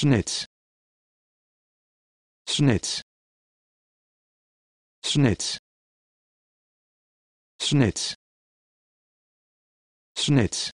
snit snit snit snit snit